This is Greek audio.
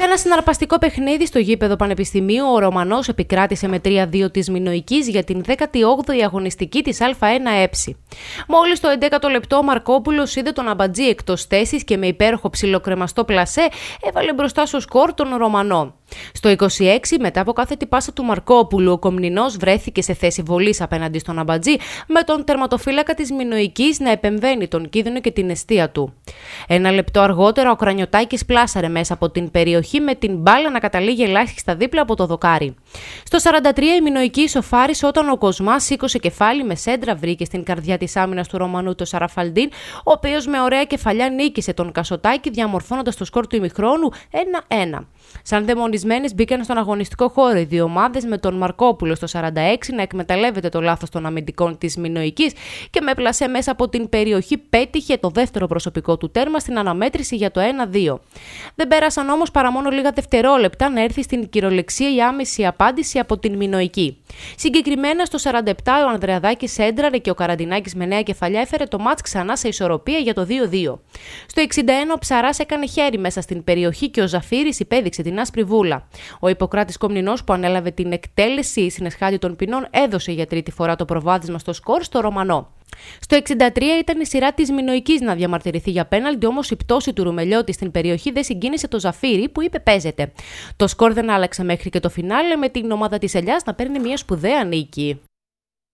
Σε ένα συναρπαστικό παιχνίδι στο γήπεδο Πανεπιστημίου, ο Ρωμανός επικράτησε με 3-2 τη Μινοική για την 18η αγωνιστική της Α1 ε Μόλις το 11ο λεπτό, ο Μαρκόπουλος είδε τον Αμπατζή εκτός θέσης και με υπέροχο ψιλοκρεμαστό πλασέ έβαλε μπροστά στο σκορ τον Ρωμανό. Στο 26, μετά από κάθε τυπάσα του Μαρκόπουλου, ο Κομνηνός βρέθηκε σε θέση βολής απέναντι στον Αμπατζή, με τον τερματοφύλακα της Μινοική να επεμβαίνει τον κίνδυνο και την αιστεία του. Ένα λεπτό αργότερα, ο Κρανιωτάκη πλάσαρε μέσα από την περιοχή με την μπάλα να καταλήγει ελάχιστα δίπλα από το δοκάρι. Στο 43, η Μινοική ισοφάρισε όταν ο Κοσμά σήκωσε κεφάλι με σέντρα βρήκε στην καρδιά της άμυνας του Ρωμανού το Σαραφαλντίν, ο οποίος με ωραία κεφαλιά νίκησε τον Κασοτάκη διαμορφώνοντας το σκορ του ημιχρόνου 1-1. Σαν δαιμονισμένος Κερδισμένε μπήκαν στον αγωνιστικό χώρο οι δύο ομάδες με τον Μαρκόπουλο στο 46 να εκμεταλλεύεται το λάθος των αμυντικών της Μινοϊκή και με πλασέ μέσα από την περιοχή πέτυχε το δεύτερο προσωπικό του τέρμα στην αναμέτρηση για το 1-2. Δεν πέρασαν όμως παρά μόνο λίγα δευτερόλεπτα να έρθει στην κυρολεξία η άμεση απάντηση από την Μινοϊκή. Συγκεκριμένα στο 47 ο Ανδρεαδάκης έντραρε και ο Καραντινάκης με νέα κεφαλιά έφερε το μάτ ξανά σε ισορροπία για το 2-2. Στο 61 ο Ψαράς έκανε χέρι μέσα στην περιοχή και ο Ζαφύρης υπέδειξε την άσπρη βούλα. Ο Ιπποκράτης Κομνηνός, που ανέλαβε την εκτέλεση συνεσχάτη των ποινών, έδωσε για τρίτη φορά το προβάδισμα στο σκορ στο Ρωμανό. Στο 63 ήταν η σειρά της Μινοϊκή να διαμαρτυρηθεί για πέναλτι, όμως η πτώση του Ρουμελιώτη στην περιοχή δεν συγκίνησε το Ζαφύρι που είπε παίζεται. Το σκορ δεν άλλαξε μέχρι και το φινάλε με την ομάδα της Ελιάς να παίρνει μια σπουδαία νίκη.